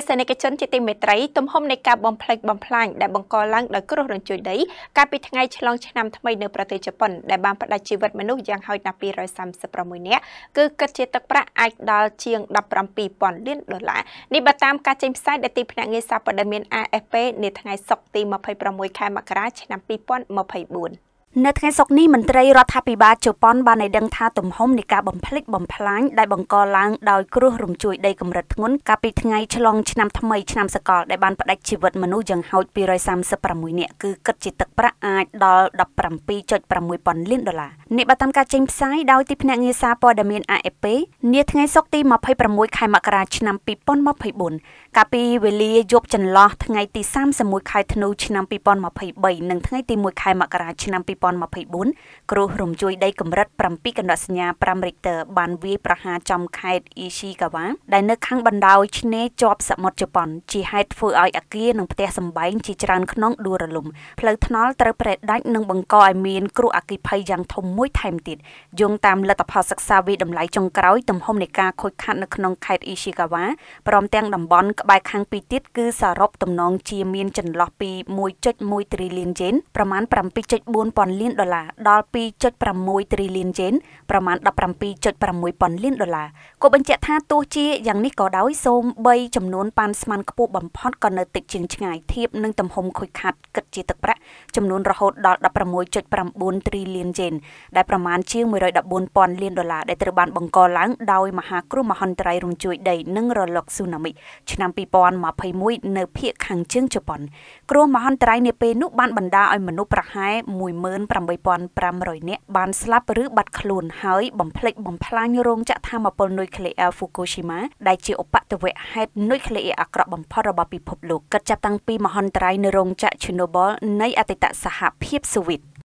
ទស្សនិកជនជាទីមេត្រីទំហំនៃការបំផ្លិចបំផ្លាញដែលបង្កឡើងដោយគ្រោះរញ្ជួយដីកាលពីថ្ងៃឆ្លងឆ្នាំថ្មីនៅប្រទេសជប៉ុន ដែលបានផ្តាច់ជីវិតមនុស្សយ៉ាងហោចណាស់236នាក់គឺគិតជាទឹកប្រាក់អាចដល់ជាង17,000លានដុល្លារនេះបើតាមការចេញផ្សាយដែលទីភ្នាក់ងារសារព័ត៌មាន AFP នាថ្ងៃសុក្រទី26ខែមករាឆ្នាំ2024នៅថ្ងៃសុក្រនេះមន្ត្រីរដ្ឋាភិបាលជប៉ុនបានឲ្យដឹងថាទំហំនៃការបំផ្លិចបំផ្លាញដែលបង្កឡើងដោយគ្រោះរំជួយដីកម្រិតធ្ងន់កាលពីថ្ងៃឆ្លងឆ្នាំថ្មីឆ្នាំសកលដែលបានផ្តាច់ជីវិតមនុស្សយ៉ាងហោច236នាក់គឺគិតជាទឹកប្រាក់អាចដល់17.6ពាន់លានដុល្លារនេះបើតាមការចេញផ្សាយដោយទីភ្នាក់ងារសារព័ត៌មាន AFP នាថ្ងៃសុក្រទី26ខែមករាឆ្នាំ2024កាលពីវេលាយប់ចន្លោះថ្ងៃទី31ខែធ្នូឆ្នាំ2023និងថ្ងៃទី1ខែមករាឆ្នាំ2024 2024គ្រោះរំជួយដីកម្រិត7កណ្ដោះសញ្ញា5រិកទ័របានវាយប្រហារចំខេត្តអ៊ីស៊ីកាវ៉ាដែលនៅខាងបណ្ដោយឆ្នេរជាប់សមុទ្រជប៉ុនជាហេតុធ្វើឲ្យអគារនិងផ្ទះសម្បែងជាច្រើនក្នុងដួលរលំផ្លូវថ្នល់ត្រូវប្រេះដាច់និងបង្កឲ្យមានគ្រោះអគ្គិភ័យយ៉ាងធំមួយថែមទៀតយោងតាមលទ្ធផលសិក្សាវិតម្លៃចុងក្រោយទំហំនៃការខូចខាតនៅក្នុងខេត្តអ៊ីស៊ីកាវ៉ាព្រមទាំងតំបន់ក្បែរខាងពីទៀតគឺសរុបតំណងជាមានចន្លោះពី1.1ត្រីលានយេនប្រមាណ7.4ពាន់លានដុល្លារដល់2.6ត្រីលានជេនប្រមាណ17.6ពាន់លានដុល្លារក៏បញ្ជាក់ថាទោះជាយ៉ាងនេះក៏ដោយសូម្បីចំនួនប៉ាន់ស្មានខ្ពស់បំផុតក៏នៅតិចជាងឆ្ងាយធៀបនឹងទំហំខូចខាតគិតជាទឹកប្រាក់ចំនួនរហូតដល់16.9ត្រីលានជេនដែលប្រមាណជាង114ពាន់លានដុល្លារដែលត្រូវបានបង្កឡើងដោយមហា គ្រោះមហន្តរាយរំជួយដីនិងរលកស៊ូណាមិឆ្នាំ2021នៅភូមិខាងជើងជប៉ុនគ្រោះមហន្តរាយនាពេលនោះបានបណ្ដាលឲ្យមនុស្សប្រហែល8500នាក់បានស្លាប់ឬបាត់ខ្លួន ហើយបំផ្លិចបំផ្លាញរោងចក្រធម្មពលនុយក្លេអ៊ែរ Fukushima ដែលជាឧបទ្ទវហេតុនុយក្លេអ៊ែរអាក្រក់បំផុតរបស់ពិភពលោកកាត់ចាប់តាំងពីមហន្តរាយនៅរោងចក្រ Chernobyl នៃអតីតសហភាពសូវៀត